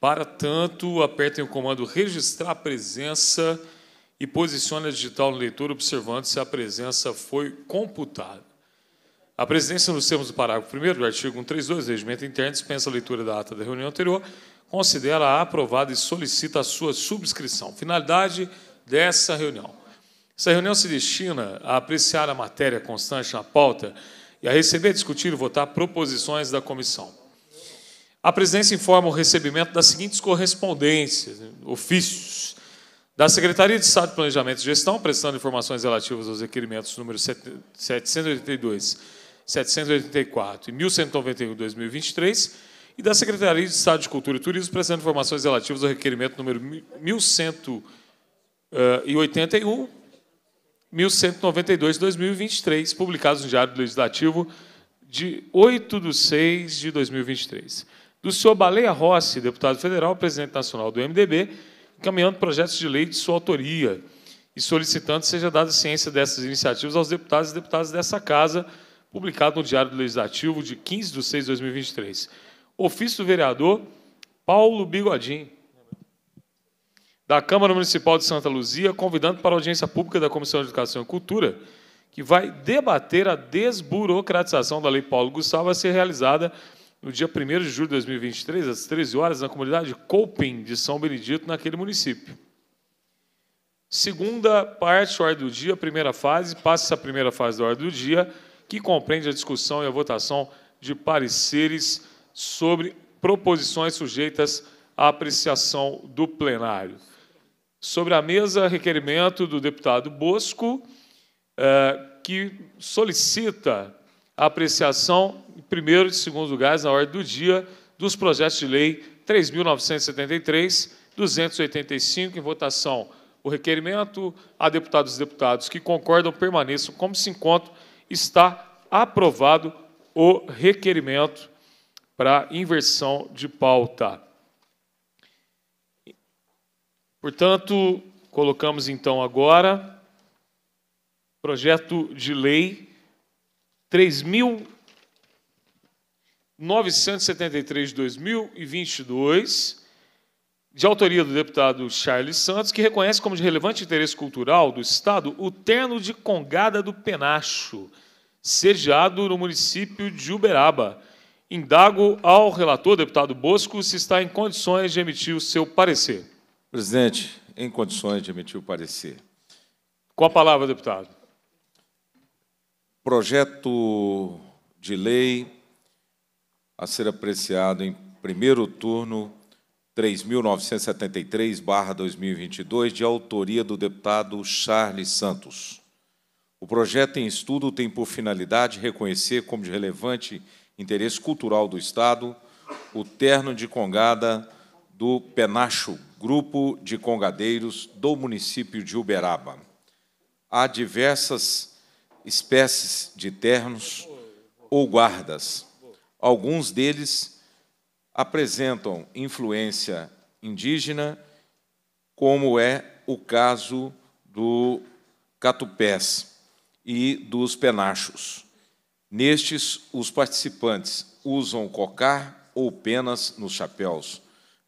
Para tanto, apertem o comando registrar a presença e posicione a digital no leitor, observando se a presença foi computada. A presidência, nos termos do parágrafo 1 do artigo 132 do Regimento Interno, dispensa a leitura da ata da reunião anterior, considera a aprovada e solicita a sua subscrição. Finalidade dessa reunião. Essa reunião se destina a apreciar a matéria constante na pauta e a receber, discutir e votar proposições da comissão. A presidência informa o recebimento das seguintes correspondências, ofícios. Da Secretaria de Estado de Planejamento e Gestão, prestando informações relativas aos requerimentos número 782, 784 e 1191 2023, e da Secretaria de Estado de Cultura e Turismo, prestando informações relativas ao requerimento número 1181, 1192 2023, publicados no Diário Legislativo de 8 de 6 de 2023 o senhor Baleia Rossi, deputado federal, presidente nacional do MDB, encaminhando projetos de lei de sua autoria e solicitando que seja dada ciência dessas iniciativas aos deputados e deputadas dessa Casa, publicado no Diário Legislativo de 15 de 6 de 2023. Ofício do vereador Paulo Bigodin, da Câmara Municipal de Santa Luzia, convidando para a audiência pública da Comissão de Educação e Cultura, que vai debater a desburocratização da Lei Paulo Gustavo a ser realizada no dia 1 de julho de 2023, às 13 horas, na comunidade Coping de São Benedito, naquele município. Segunda parte, ordem do dia, primeira fase, passa essa primeira fase da ordem do dia, que compreende a discussão e a votação de pareceres sobre proposições sujeitas à apreciação do plenário. Sobre a mesa, requerimento do deputado Bosco, eh, que solicita a apreciação, em primeiro e segundo lugares, na ordem do dia, dos projetos de lei 3.973, 285 em votação o requerimento, a deputados e deputados que concordam permaneçam como se encontram, está aprovado o requerimento para inversão de pauta. Portanto, colocamos então agora projeto de lei 3.973 de 2022, de autoria do deputado Charles Santos, que reconhece como de relevante interesse cultural do Estado o terno de Congada do Penacho, sediado no município de Uberaba. Indago ao relator, deputado Bosco, se está em condições de emitir o seu parecer. Presidente, em condições de emitir o parecer. Com a palavra, deputado projeto de lei a ser apreciado em primeiro turno 3.973-2022, de autoria do deputado Charles Santos. O projeto em estudo tem por finalidade reconhecer como de relevante interesse cultural do Estado o terno de congada do Penacho, grupo de congadeiros do município de Uberaba. Há diversas espécies de ternos ou guardas. Alguns deles apresentam influência indígena, como é o caso do catupés e dos penachos. Nestes, os participantes usam cocar ou penas nos chapéus,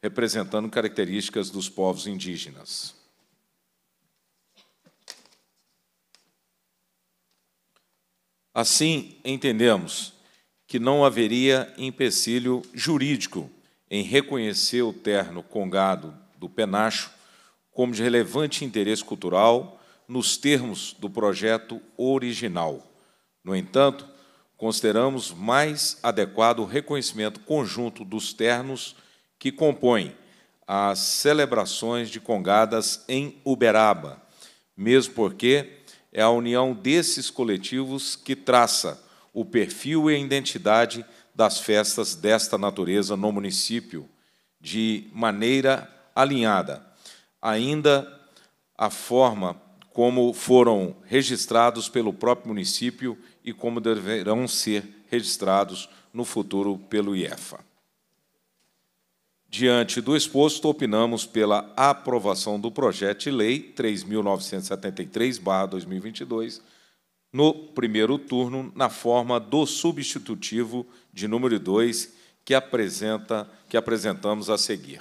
representando características dos povos indígenas. Assim, entendemos que não haveria empecilho jurídico em reconhecer o terno congado do penacho como de relevante interesse cultural nos termos do projeto original. No entanto, consideramos mais adequado o reconhecimento conjunto dos ternos que compõem as celebrações de congadas em Uberaba, mesmo porque é a união desses coletivos que traça o perfil e a identidade das festas desta natureza no município, de maneira alinhada. Ainda a forma como foram registrados pelo próprio município e como deverão ser registrados no futuro pelo IEFA. Diante do exposto, opinamos pela aprovação do projeto de lei 3.973-2022 no primeiro turno, na forma do substitutivo de número 2, que, apresenta, que apresentamos a seguir.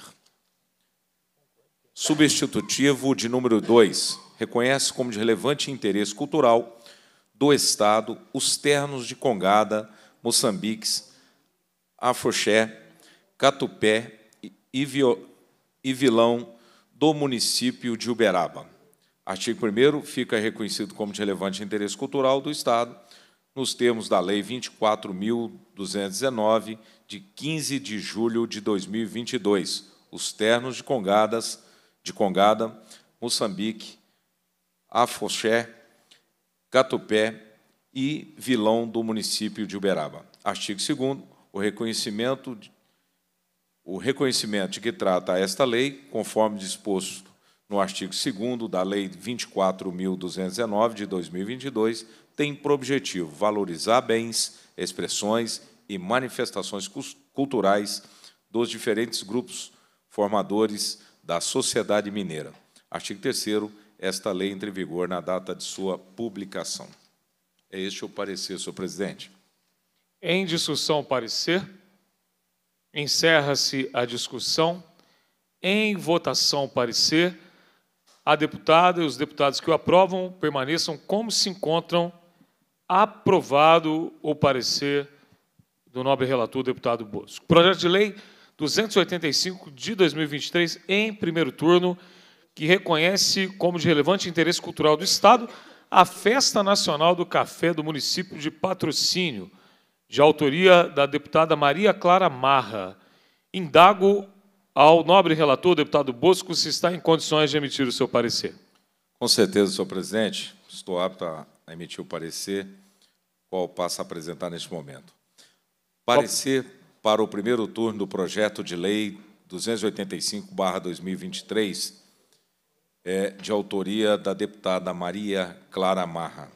Substitutivo de número 2 reconhece como de relevante interesse cultural do Estado os ternos de Congada, Moçambique, Afoxé, Catupé e, e vilão do município de Uberaba. Artigo 1 fica reconhecido como de relevante interesse cultural do Estado, nos termos da Lei 24.219, de 15 de julho de 2022, os ternos de Congadas, de Congada, Moçambique, Afoxé, Catupé e Vilão do município de Uberaba. Artigo 2 o reconhecimento o reconhecimento de que trata esta lei, conforme disposto no artigo 2 da Lei 24.219 de 2022, tem por objetivo valorizar bens, expressões e manifestações culturais dos diferentes grupos formadores da sociedade mineira. Artigo 3 esta lei entre em vigor na data de sua publicação. É este o parecer, senhor presidente. Em discussão, parecer. Encerra-se a discussão. Em votação, parecer. A deputada e os deputados que o aprovam permaneçam como se encontram. Aprovado o parecer do nobre relator, deputado Bosco. Projeto de lei 285 de 2023, em primeiro turno, que reconhece como de relevante interesse cultural do Estado a Festa Nacional do Café do município de Patrocínio de autoria da deputada Maria Clara Marra. Indago ao nobre relator, deputado Bosco, se está em condições de emitir o seu parecer. Com certeza, senhor presidente. Estou apto a emitir o parecer, qual passo a apresentar neste momento. Parecer para o primeiro turno do projeto de lei 285-2023, é, de autoria da deputada Maria Clara Marra.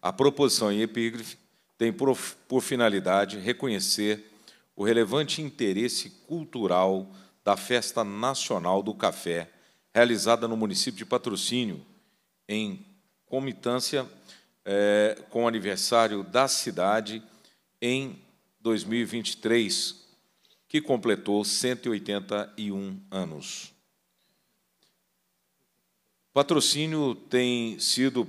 A proposição em epígrafe tem por, por finalidade reconhecer o relevante interesse cultural da Festa Nacional do Café, realizada no município de Patrocínio, em comitância é, com o aniversário da cidade em 2023, que completou 181 anos. Patrocínio tem sido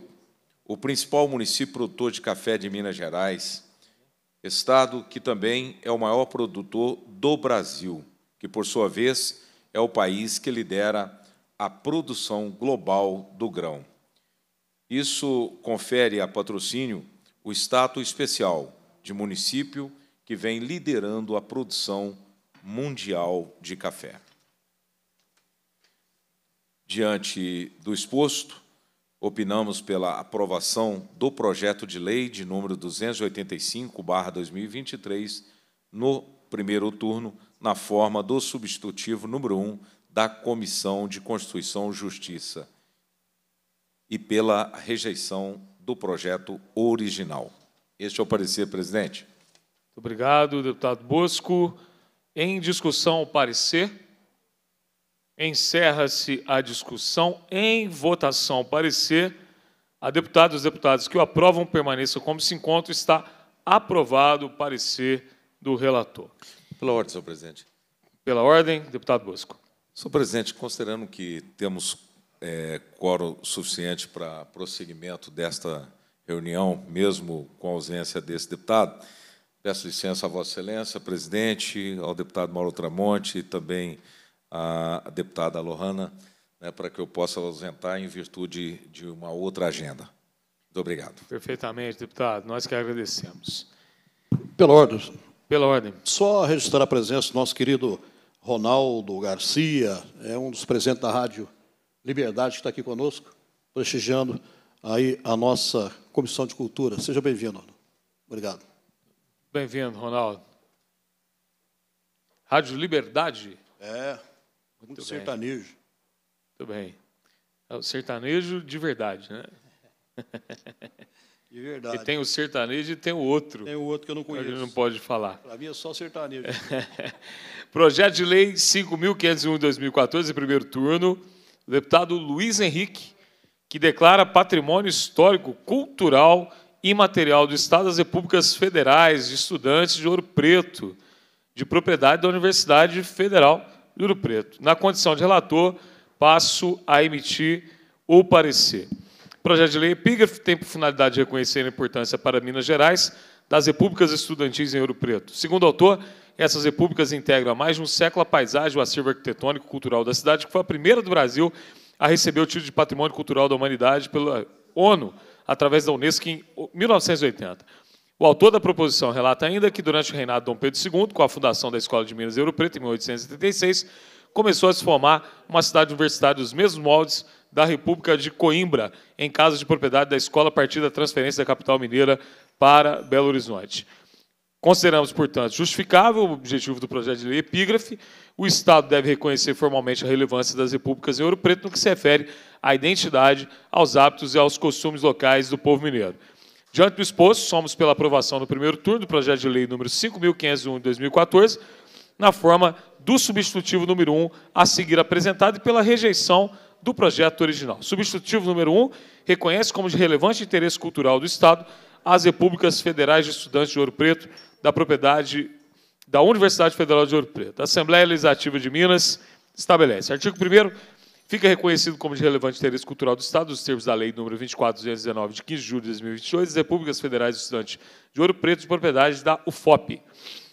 o principal município produtor de café de Minas Gerais, estado que também é o maior produtor do Brasil, que, por sua vez, é o país que lidera a produção global do grão. Isso confere a patrocínio o status especial de município que vem liderando a produção mundial de café. Diante do exposto, opinamos pela aprovação do projeto de lei de número 285/2023 no primeiro turno, na forma do substitutivo número 1 da Comissão de Constituição e Justiça e pela rejeição do projeto original. Este é o parecer, presidente. Muito obrigado, deputado Bosco. Em discussão, o parecer. Encerra-se a discussão em votação. Parecer a deputada e os deputados que o aprovam permaneça como se encontra. Está aprovado o parecer do relator. Pela ordem, senhor presidente. Pela ordem, deputado Bosco. Senhor presidente, considerando que temos é, quórum suficiente para prosseguimento desta reunião, mesmo com a ausência desse deputado, peço licença a Vossa Excelência, presidente, ao deputado Mauro Tramonte e também a deputada Lohana, né, para que eu possa ausentar em virtude de uma outra agenda. Muito obrigado. Perfeitamente, deputado. Nós que agradecemos. Pela ordem. Pela ordem. Só registrar a presença do nosso querido Ronaldo Garcia, é um dos presentes da Rádio Liberdade, que está aqui conosco, prestigiando aí a nossa Comissão de Cultura. Seja bem-vindo. Obrigado. Bem-vindo, Ronaldo. Rádio Liberdade? É. Muito Muito sertanejo. Muito bem. É o sertanejo de verdade, né? De verdade. E tem o sertanejo e tem o outro. Tem o outro que eu não conheço. Ele não pode falar. Para mim é só sertanejo. Projeto de Lei 5.501-2014, primeiro turno. deputado Luiz Henrique, que declara patrimônio histórico, cultural e material do Estado das Repúblicas Federais de estudantes de Ouro Preto, de propriedade da Universidade Federal de Preto. Na condição de relator, passo a emitir o parecer. O projeto de lei epígrafe tem por finalidade reconhecer a importância para Minas Gerais das repúblicas estudantis em Ouro Preto. Segundo o autor, essas repúblicas integram há mais de um século a paisagem, o acervo arquitetônico cultural da cidade, que foi a primeira do Brasil a receber o título de Patrimônio Cultural da Humanidade pela ONU, através da Unesco, em 1980. O autor da proposição relata ainda que, durante o reinado de Dom Pedro II, com a fundação da Escola de Minas Euro Preto, em 1876, começou a se formar uma cidade universitária dos mesmos moldes da República de Coimbra, em casa de propriedade da escola a partir da transferência da capital mineira para Belo Horizonte. Consideramos, portanto, justificável o objetivo do projeto de lei epígrafe. O Estado deve reconhecer formalmente a relevância das repúblicas em Ouro Preto no que se refere à identidade, aos hábitos e aos costumes locais do povo mineiro. Diante do exposto, somos pela aprovação no primeiro turno do projeto de lei número 5.501 de 2014, na forma do substitutivo número 1 a seguir apresentado e pela rejeição do projeto original. Substitutivo número 1 reconhece como de relevante interesse cultural do Estado as repúblicas federais de estudantes de Ouro Preto da propriedade da Universidade Federal de Ouro Preto. A Assembleia Legislativa de Minas estabelece. Artigo 1 Fica reconhecido como de relevante interesse cultural do Estado, nos termos da Lei nº 24219, de 15 de julho de 2022, das Repúblicas Federais do Estudante de Ouro Preto, de propriedade da UFOP.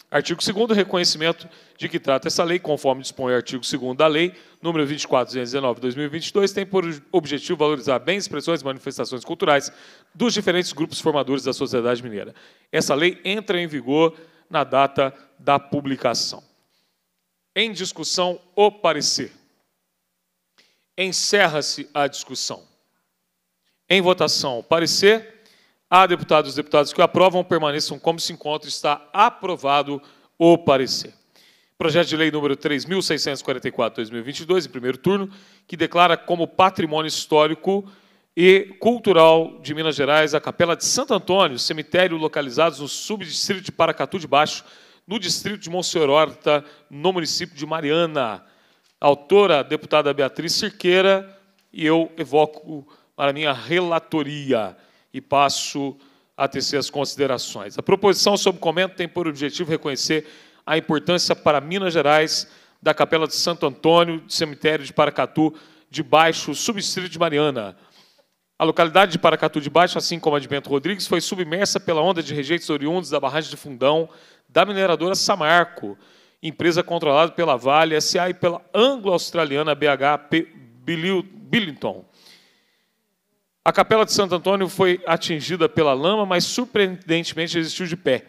Artigo 2 reconhecimento de que trata essa lei, conforme dispõe o artigo 2 da Lei número 24219/2022, tem por objetivo valorizar bens, expressões e manifestações culturais dos diferentes grupos formadores da sociedade mineira. Essa lei entra em vigor na data da publicação. Em discussão, o parecer encerra-se a discussão. Em votação, parecer. Há deputados e deputadas que aprovam, permaneçam como se encontra, está aprovado o parecer. Projeto de lei número 3644/2022, em primeiro turno, que declara como patrimônio histórico e cultural de Minas Gerais a Capela de Santo Antônio, cemitério localizado no subdistrito de Paracatu de Baixo, no distrito de Monsenhor Horta, no município de Mariana autora, deputada Beatriz Cirqueira, e eu evoco para minha relatoria e passo a tecer as considerações. A proposição sob comento tem por objetivo reconhecer a importância para Minas Gerais da Capela de Santo Antônio, do cemitério de Paracatu, de Baixo, subdistrito de Mariana. A localidade de Paracatu de Baixo, assim como a de Bento Rodrigues, foi submersa pela onda de rejeitos oriundos da barragem de Fundão da mineradora Samarco, empresa controlada pela Vale SA e pela anglo-australiana BHP Billington. A capela de Santo Antônio foi atingida pela lama, mas surpreendentemente resistiu de pé.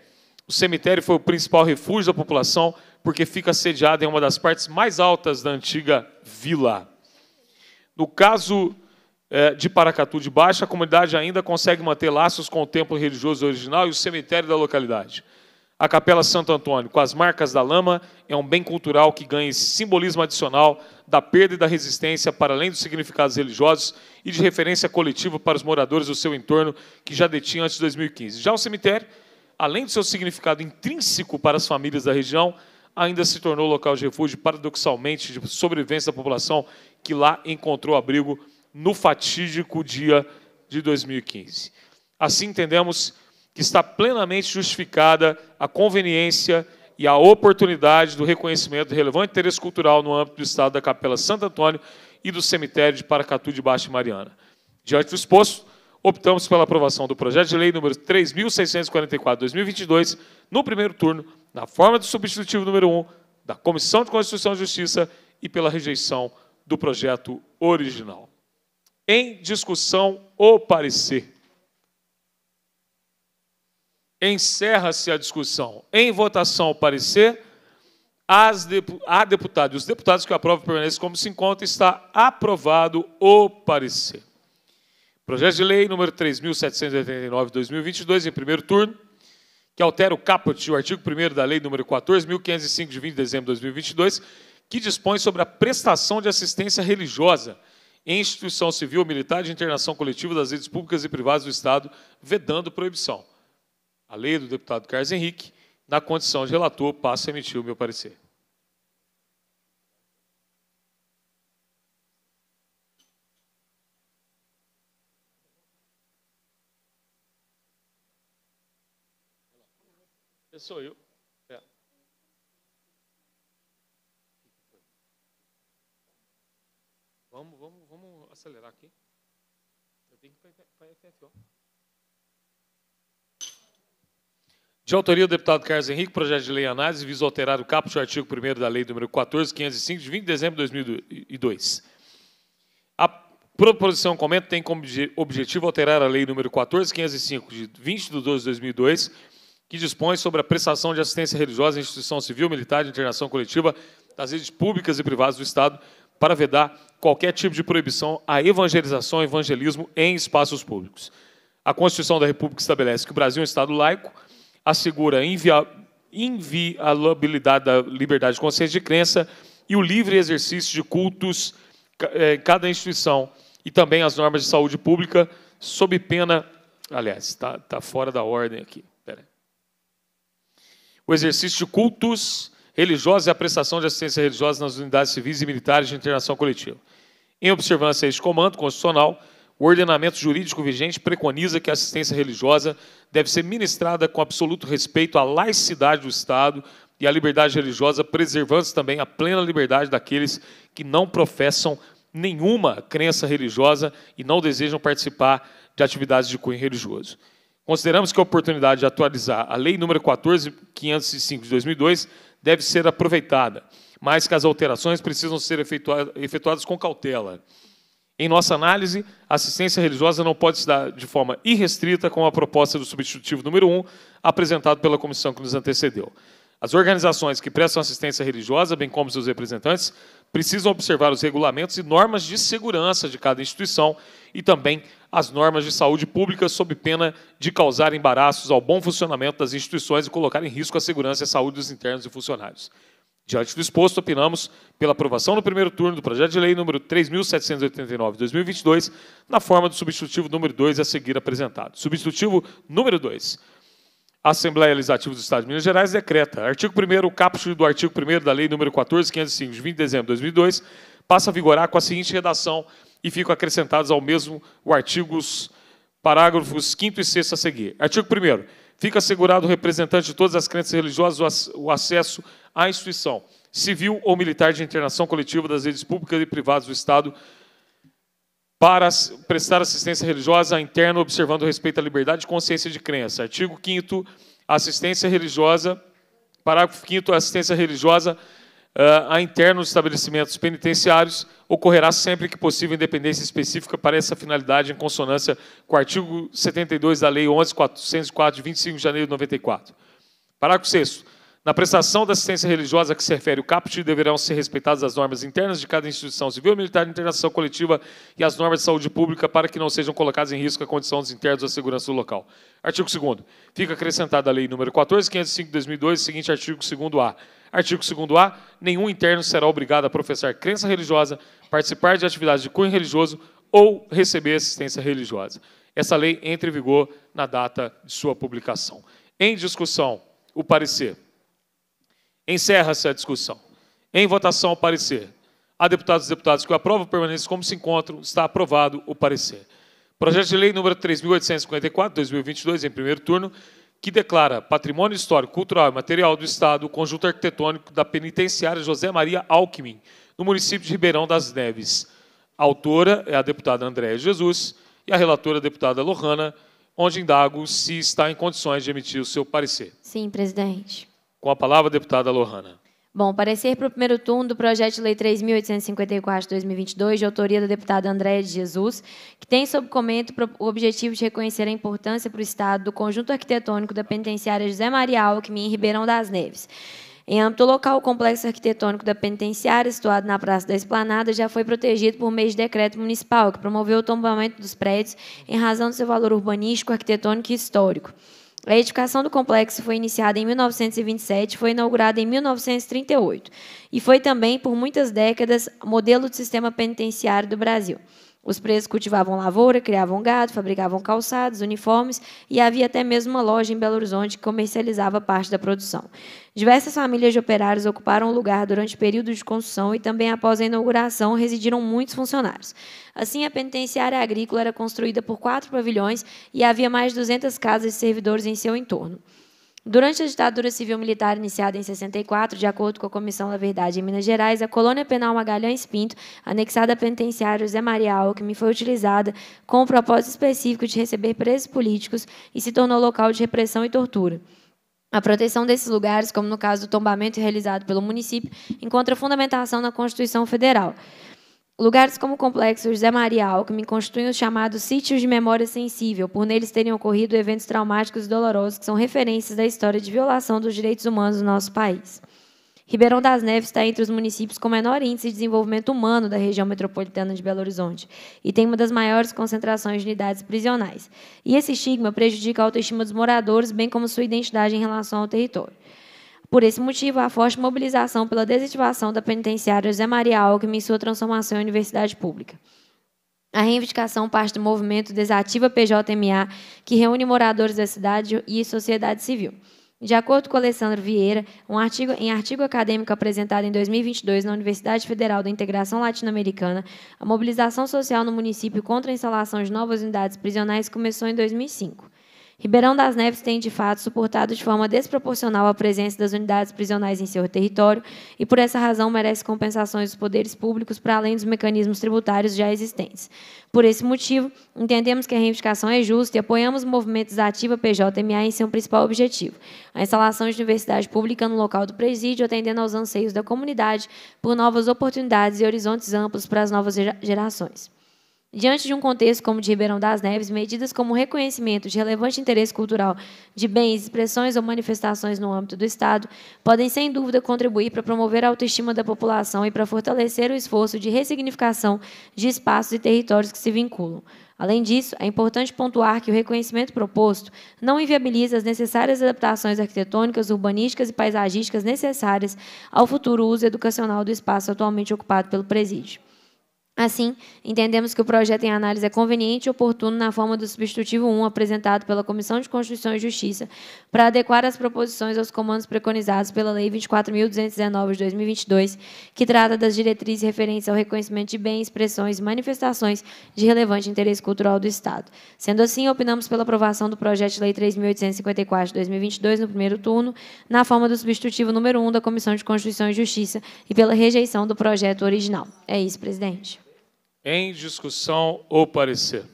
O cemitério foi o principal refúgio da população, porque fica sediado em uma das partes mais altas da antiga vila. No caso eh, de Paracatu de Baixo, a comunidade ainda consegue manter laços com o templo religioso original e o cemitério da localidade. A Capela Santo Antônio, com as marcas da lama, é um bem cultural que ganha esse simbolismo adicional da perda e da resistência, para além dos significados religiosos e de referência coletiva para os moradores do seu entorno, que já detinham antes de 2015. Já o cemitério, além do seu significado intrínseco para as famílias da região, ainda se tornou local de refúgio, paradoxalmente, de sobrevivência da população que lá encontrou abrigo no fatídico dia de 2015. Assim entendemos que está plenamente justificada a conveniência e a oportunidade do reconhecimento do relevante interesse cultural no âmbito do estado da Capela Santo Antônio e do cemitério de Paracatu de Baixa Mariana. Diante do exposto, optamos pela aprovação do projeto de lei número 3644/2022 no primeiro turno, na forma do substitutivo número 1 da Comissão de Constituição e Justiça e pela rejeição do projeto original. Em discussão, o parecer. Encerra-se a discussão. Em votação o parecer, as depu a deputada e os deputados que aprovam permanecem como se encontra, está aprovado o parecer. Projeto de lei número 3.789-2022, em primeiro turno, que altera o caput do artigo 1 da lei número 14.505, de 20 de dezembro de 2022, que dispõe sobre a prestação de assistência religiosa em instituição civil ou militar de internação coletiva das redes públicas e privadas do Estado, vedando proibição a lei do deputado Carlos Henrique, na condição de relator, passo a emitir o meu parecer. Eu sou eu. É. Vamos, vamos, vamos acelerar aqui. Eu tenho que ir para a FFO. De autoria do deputado Carlos Henrique, projeto de lei análise visa alterar o caput do artigo 1 da lei número 14505 de 20 de dezembro de 2002. A proposição comenta tem como objetivo alterar a lei número 14505 de 20 de 12 de 2002, que dispõe sobre a prestação de assistência religiosa em instituição civil, militar e internação coletiva das redes públicas e privadas do Estado para vedar qualquer tipo de proibição à evangelização e evangelismo em espaços públicos. A Constituição da República estabelece que o Brasil é um Estado laico, assegura a invia, inviolabilidade da liberdade de consciência de crença e o livre exercício de cultos eh, em cada instituição e também as normas de saúde pública sob pena, aliás, está tá fora da ordem aqui. Pera. O exercício de cultos religiosos e a prestação de assistência religiosa nas unidades civis e militares de internação coletiva. Em observância a este comando constitucional, o ordenamento jurídico vigente preconiza que a assistência religiosa deve ser ministrada com absoluto respeito à laicidade do Estado e à liberdade religiosa, preservando-se também a plena liberdade daqueles que não professam nenhuma crença religiosa e não desejam participar de atividades de cunho religioso. Consideramos que a oportunidade de atualizar a Lei nº 14.505 de 2002 deve ser aproveitada, mas que as alterações precisam ser efetuadas com cautela. Em nossa análise, a assistência religiosa não pode se dar de forma irrestrita com a proposta do substitutivo número 1, apresentado pela comissão que nos antecedeu. As organizações que prestam assistência religiosa, bem como seus representantes, precisam observar os regulamentos e normas de segurança de cada instituição e também as normas de saúde pública, sob pena de causar embaraços ao bom funcionamento das instituições e colocar em risco a segurança e a saúde dos internos e funcionários. Diante do exposto, opinamos pela aprovação no primeiro turno do projeto de lei número 3.789-2022, na forma do substitutivo número 2 a seguir apresentado. Substitutivo número 2. A Assembleia Legislativa do Estado de Minas Gerais decreta, artigo 1 o caput do artigo 1 da Lei número 14.505, de 20 de dezembro de 2002, passa a vigorar com a seguinte redação e ficam acrescentados ao mesmo os artigos, parágrafos 5 e 6 a seguir. Artigo 1 Fica assegurado o representante de todas as crenças religiosas o acesso à instituição civil ou militar de internação coletiva das redes públicas e privadas do Estado para prestar assistência religiosa interna, observando o respeito à liberdade de consciência de crença. Artigo 5 assistência religiosa, parágrafo 5 assistência religiosa ah, a interno dos estabelecimentos penitenciários ocorrerá sempre que possível independência específica para essa finalidade em consonância com o artigo 72 da Lei 11.404, de 25 de janeiro de 94. Parágrafo 6 na prestação da assistência religiosa que se refere o CAPT, deverão ser respeitadas as normas internas de cada instituição civil, militar de internação coletiva e as normas de saúde pública para que não sejam colocadas em risco a condição dos internos da segurança do local. Artigo 2 Fica acrescentada a Lei nº 14.505/2002, seguinte artigo 2º-A. Artigo 2º-A. Nenhum interno será obrigado a professar crença religiosa, participar de atividades de cunho religioso ou receber assistência religiosa. Essa lei entra em vigor na data de sua publicação. Em discussão, o parecer. Encerra-se a discussão. Em votação, ao parecer. Há deputados e deputados que aprovam permanência como se encontram. Está aprovado o parecer. Projeto de lei número 3.854, 2022, em primeiro turno, que declara patrimônio histórico, cultural e material do Estado o conjunto arquitetônico da penitenciária José Maria Alckmin, no município de Ribeirão das Neves. A autora é a deputada Andréa Jesus e a relatora a deputada Lohana, onde indago se está em condições de emitir o seu parecer. Sim, presidente. Com a palavra, deputada Lohana. Bom, parecer para o primeiro turno do projeto de lei 3.854-2022, de autoria da deputada Andréa de Jesus, que tem sob comento o objetivo de reconhecer a importância para o Estado do conjunto arquitetônico da penitenciária José Maria Alckmin, em Ribeirão das Neves. Em âmbito local, o complexo arquitetônico da penitenciária, situado na Praça da Esplanada, já foi protegido por meio de decreto municipal, que promoveu o tombamento dos prédios em razão do seu valor urbanístico, arquitetônico e histórico. A edificação do complexo foi iniciada em 1927, foi inaugurada em 1938 e foi também, por muitas décadas, modelo de sistema penitenciário do Brasil. Os presos cultivavam lavoura, criavam gado, fabricavam calçados, uniformes e havia até mesmo uma loja em Belo Horizonte que comercializava parte da produção. Diversas famílias de operários ocuparam o lugar durante o período de construção e também após a inauguração residiram muitos funcionários. Assim, a penitenciária agrícola era construída por quatro pavilhões e havia mais de 200 casas de servidores em seu entorno. Durante a ditadura civil-militar iniciada em 64, de acordo com a Comissão da Verdade em Minas Gerais, a colônia penal Magalhães Pinto, anexada a penitenciário Zé Maria Alckmin, foi utilizada com o propósito específico de receber presos políticos e se tornou local de repressão e tortura. A proteção desses lugares, como no caso do tombamento realizado pelo município, encontra fundamentação na Constituição Federal. Lugares como o complexo José Maria Alckmin constituem os chamados sítios de memória sensível, por neles terem ocorrido eventos traumáticos e dolorosos que são referências da história de violação dos direitos humanos no nosso país. Ribeirão das Neves está entre os municípios com menor índice de desenvolvimento humano da região metropolitana de Belo Horizonte e tem uma das maiores concentrações de unidades prisionais. E esse estigma prejudica a autoestima dos moradores, bem como sua identidade em relação ao território. Por esse motivo, a forte mobilização pela desativação da penitenciária José Maria Alckmin e sua transformação em universidade pública. A reivindicação parte do movimento Desativa PJMA, que reúne moradores da cidade e sociedade civil. De acordo com Alessandro Vieira, um artigo, em artigo acadêmico apresentado em 2022 na Universidade Federal da Integração Latino-Americana, a mobilização social no município contra a instalação de novas unidades prisionais começou em 2005. Ribeirão das Neves tem, de fato, suportado de forma desproporcional a presença das unidades prisionais em seu território e, por essa razão, merece compensações dos poderes públicos para além dos mecanismos tributários já existentes. Por esse motivo, entendemos que a reivindicação é justa e apoiamos o movimento Ativa PJMA em seu principal objetivo, a instalação de universidade pública no local do presídio, atendendo aos anseios da comunidade por novas oportunidades e horizontes amplos para as novas gerações. Diante de um contexto como o de Ribeirão das Neves, medidas como o reconhecimento de relevante interesse cultural de bens, expressões ou manifestações no âmbito do Estado podem, sem dúvida, contribuir para promover a autoestima da população e para fortalecer o esforço de ressignificação de espaços e territórios que se vinculam. Além disso, é importante pontuar que o reconhecimento proposto não inviabiliza as necessárias adaptações arquitetônicas, urbanísticas e paisagísticas necessárias ao futuro uso educacional do espaço atualmente ocupado pelo presídio. Assim, entendemos que o projeto em análise é conveniente e oportuno na forma do substitutivo 1 apresentado pela Comissão de Constituição e Justiça para adequar as proposições aos comandos preconizados pela Lei 24.219 de 2022, que trata das diretrizes referentes ao reconhecimento de bens, expressões e manifestações de relevante interesse cultural do Estado. Sendo assim, opinamos pela aprovação do projeto de Lei 3.854 de 2022 no primeiro turno, na forma do substitutivo número 1 da Comissão de Constituição e Justiça e pela rejeição do projeto original. É isso, presidente em discussão ou parecer.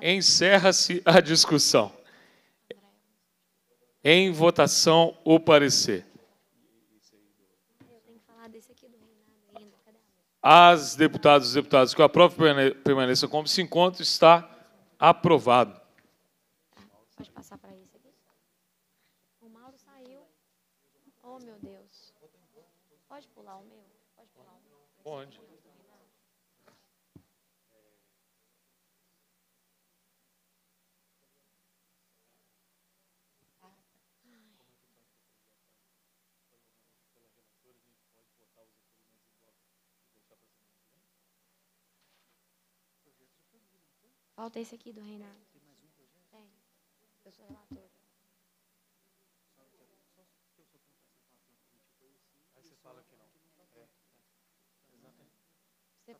Encerra-se a discussão. Em votação ou parecer. As deputadas e deputados que aprovam permaneçam como se encontra, está aprovado. Tá, pode passar para aqui? O Mauro saiu. Oh, meu Deus. Pode pular o meu? Pode pular o meu? Pode. Falta esse aqui do Reinaldo. Tem mais um projeto? Tem. Eu sou relator.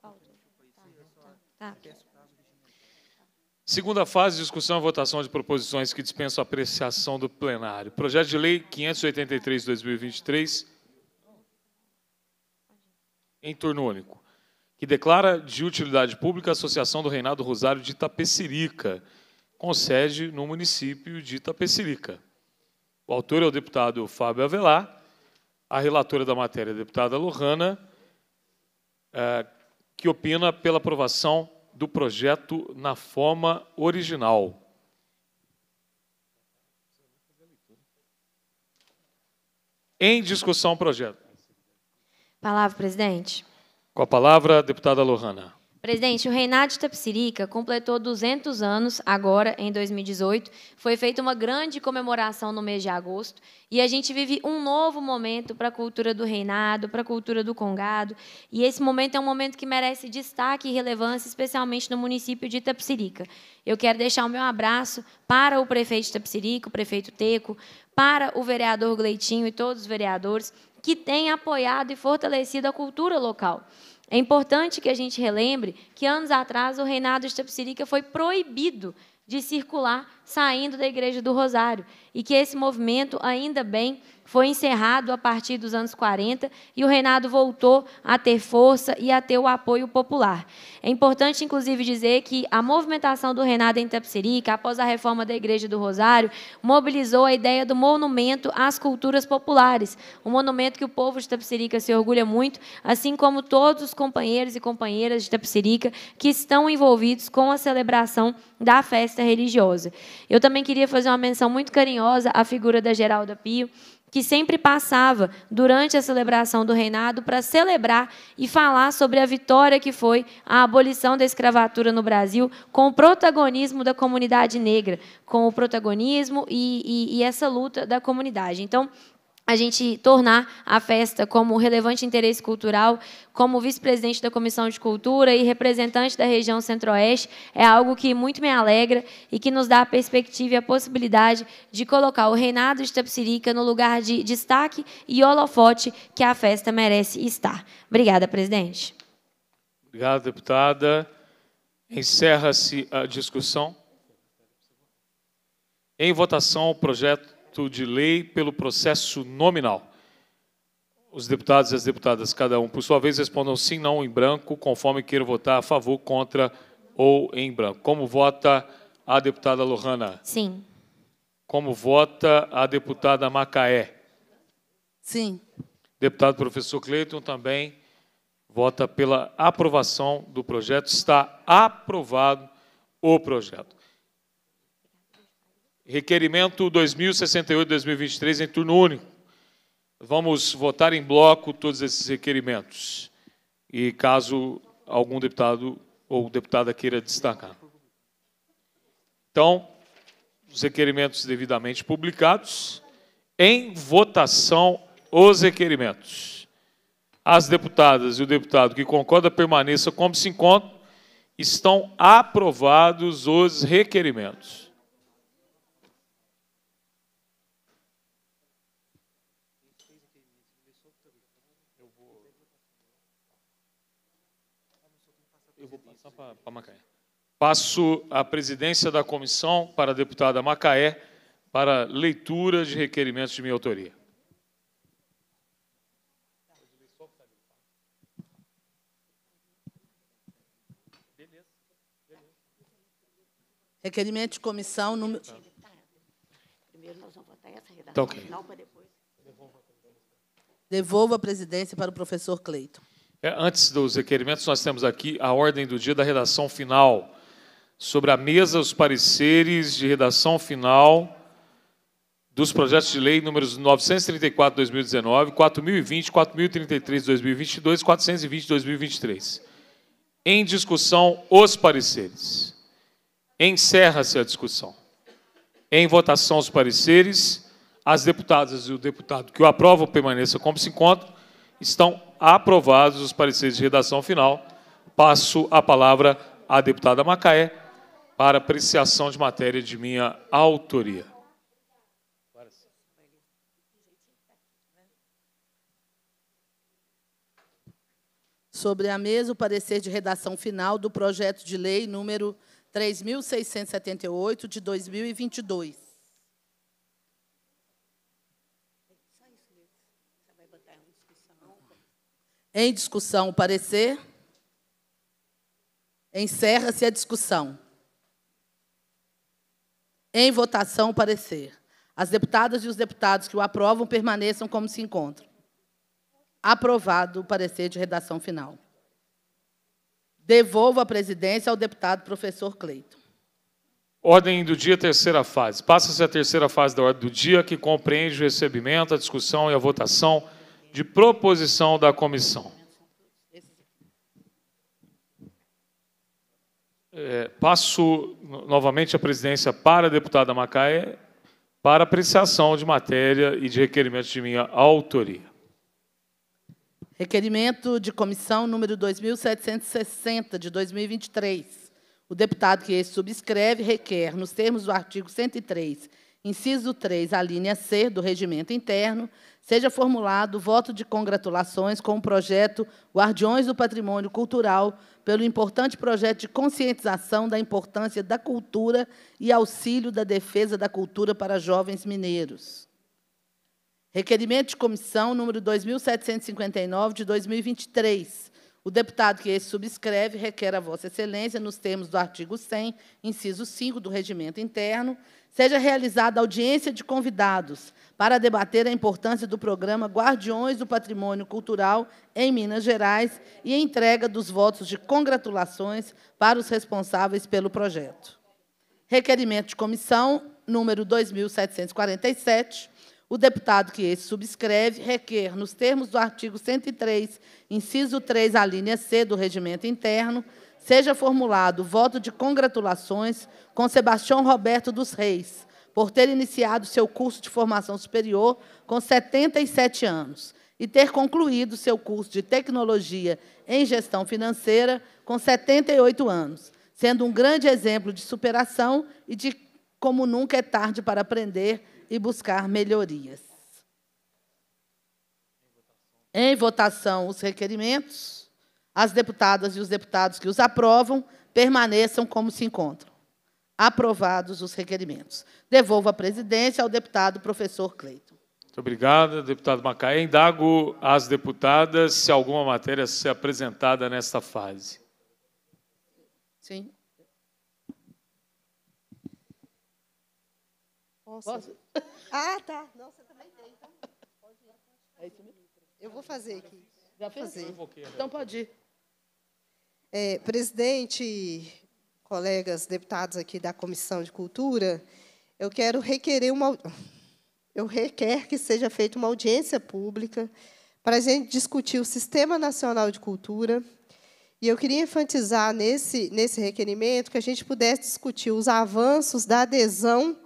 Tá, tá. Segunda fase, discussão e votação de proposições que dispensam apreciação do plenário. Projeto de Lei 583 de 2023, em turno único, que declara de utilidade pública a Associação do Reinado Rosário de Itapecerica, com sede no município de Itapecerica. O autor é o deputado Fábio Avelar, a relatora da matéria é a deputada Lohana, eh, que opina pela aprovação do projeto na forma original. Em discussão, o projeto. Palavra, presidente. Com a palavra, deputada Lohana. Presidente, o reinado de Tapsirica completou 200 anos agora, em 2018. Foi feita uma grande comemoração no mês de agosto. E a gente vive um novo momento para a cultura do reinado, para a cultura do congado. E esse momento é um momento que merece destaque e relevância, especialmente no município de Tapsirica. Eu quero deixar o meu abraço para o prefeito de Tapsirica, o prefeito Teco, para o vereador Gleitinho e todos os vereadores que têm apoiado e fortalecido a cultura local. É importante que a gente relembre que anos atrás o reinado de Tapsirica foi proibido de circular saindo da Igreja do Rosário e que esse movimento, ainda bem, foi encerrado a partir dos anos 40 e o reinado voltou a ter força e a ter o apoio popular. É importante, inclusive, dizer que a movimentação do reinado em Tapsirica, após a reforma da Igreja do Rosário, mobilizou a ideia do monumento às culturas populares, um monumento que o povo de Tapsirica se orgulha muito, assim como todos os companheiros e companheiras de Tapsirica que estão envolvidos com a celebração da festa religiosa. Eu também queria fazer uma menção muito carinhosa à figura da Geralda Pio, que sempre passava durante a celebração do reinado para celebrar e falar sobre a vitória que foi a abolição da escravatura no Brasil, com o protagonismo da comunidade negra, com o protagonismo e, e, e essa luta da comunidade. Então, a gente tornar a festa como relevante interesse cultural, como vice-presidente da Comissão de Cultura e representante da região Centro-Oeste, é algo que muito me alegra e que nos dá a perspectiva e a possibilidade de colocar o reinado de Tapsirica no lugar de destaque e holofote que a festa merece estar. Obrigada, presidente. Obrigado, deputada. Encerra-se a discussão. Em votação, o projeto projeto de lei pelo processo nominal. Os deputados e as deputadas, cada um por sua vez, respondam sim, não em branco, conforme queiram votar a favor, contra ou em branco. Como vota a deputada Lohana? Sim. Como vota a deputada Macaé? Sim. Deputado professor Cleiton também vota pela aprovação do projeto. Está aprovado o projeto. Requerimento 2068-2023 em turno único. Vamos votar em bloco todos esses requerimentos. E caso algum deputado ou deputada queira destacar. Então, os requerimentos devidamente publicados. Em votação, os requerimentos. As deputadas e o deputado que concorda permaneça como se encontra. Estão aprovados os requerimentos. Eu vou. Eu vou passar para Macaé. Passo a presidência da comissão para a deputada Macaé para leitura de requerimentos de minha autoria. Requerimento de comissão número. Primeiro nós vamos votar essa redação tá final para depois. Devolvo a presidência para o professor Cleiton. É, antes dos requerimentos, nós temos aqui a ordem do dia da redação final. Sobre a mesa, os pareceres de redação final dos projetos de lei números 934 2019, 4020, 4033 2022, 420 2023. Em discussão os pareceres. Encerra-se a discussão. Em votação os pareceres. As deputadas e o deputado que o aprovam permaneça como se encontra. Estão aprovados os pareceres de redação final. Passo a palavra à deputada Macaé para apreciação de matéria de minha autoria. Sobre a mesa, o parecer de redação final do projeto de lei número 3.678, de 2022, Em discussão o parecer. Encerra-se a discussão. Em votação o parecer. As deputadas e os deputados que o aprovam permaneçam como se encontram. Aprovado o parecer de redação final. Devolvo a presidência ao deputado professor Cleito. Ordem do dia, terceira fase. Passa-se a terceira fase da ordem do dia, que compreende o recebimento, a discussão e a votação de proposição da comissão. É, passo novamente a presidência para a deputada Macaé para apreciação de matéria e de requerimento de minha autoria. Requerimento de comissão número 2760 de 2023. O deputado que subscreve requer, nos termos do artigo 103 inciso 3, a linha C do regimento interno, seja formulado voto de congratulações com o projeto Guardiões do Patrimônio Cultural pelo importante projeto de conscientização da importância da cultura e auxílio da defesa da cultura para jovens mineiros. Requerimento de comissão número 2759 de 2023. O deputado que esse subscreve requer a Vossa Excelência, nos termos do artigo 100, inciso 5 do Regimento Interno, seja realizada audiência de convidados para debater a importância do programa Guardiões do Patrimônio Cultural em Minas Gerais e entrega dos votos de congratulações para os responsáveis pelo projeto. Requerimento de comissão número 2747. O deputado que esse subscreve requer, nos termos do artigo 103, inciso 3, a linha C do Regimento Interno, seja formulado voto de congratulações com Sebastião Roberto dos Reis, por ter iniciado seu curso de formação superior com 77 anos e ter concluído seu curso de tecnologia em gestão financeira com 78 anos, sendo um grande exemplo de superação e de como nunca é tarde para aprender e buscar melhorias. Em votação, os requerimentos as deputadas e os deputados que os aprovam permaneçam como se encontram. Aprovados os requerimentos. Devolvo a presidência ao deputado professor Cleiton. Muito obrigado, deputado Macaé. Indago às deputadas se alguma matéria ser apresentada nesta fase. Sim. Posso? Posso? Ah, tá. Não, você também tem. Então. Eu vou fazer aqui. Já fazer. então pode ir. É, presidente, colegas deputados aqui da Comissão de Cultura, eu quero requerer uma eu requer que seja feita uma audiência pública para a gente discutir o Sistema Nacional de Cultura. E eu queria enfatizar nesse, nesse requerimento que a gente pudesse discutir os avanços da adesão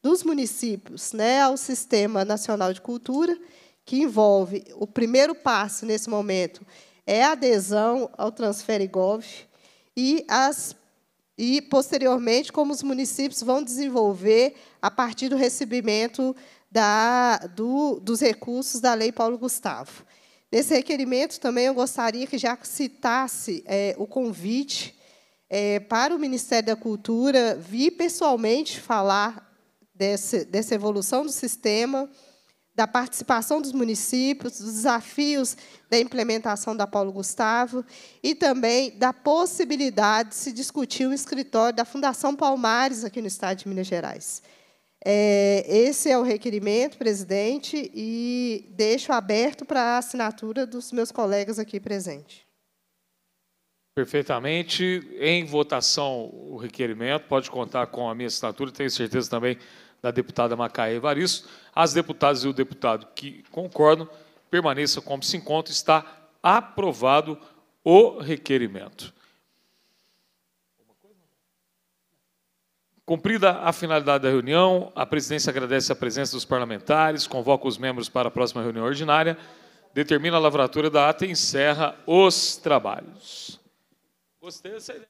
dos municípios né, ao Sistema Nacional de Cultura que envolve o primeiro passo nesse momento é a adesão ao Transferigov e as e posteriormente como os municípios vão desenvolver a partir do recebimento da, do, dos recursos da Lei Paulo Gustavo. Nesse requerimento também eu gostaria que já citasse é, o convite é, para o Ministério da Cultura vir pessoalmente falar desse, dessa evolução do sistema da participação dos municípios, dos desafios da implementação da Paulo Gustavo e também da possibilidade de se discutir o um escritório da Fundação Palmares aqui no Estado de Minas Gerais. É, esse é o requerimento, presidente, e deixo aberto para a assinatura dos meus colegas aqui presentes. Perfeitamente. Em votação, o requerimento. Pode contar com a minha assinatura. Tenho certeza também da deputada Macaé Evaristo. As deputadas e o deputado que concordam permaneçam como se encontra. Está aprovado o requerimento. Cumprida a finalidade da reunião, a presidência agradece a presença dos parlamentares, convoca os membros para a próxima reunião ordinária, determina a lavratura da ata e encerra os trabalhos. Gostei dessa ideia.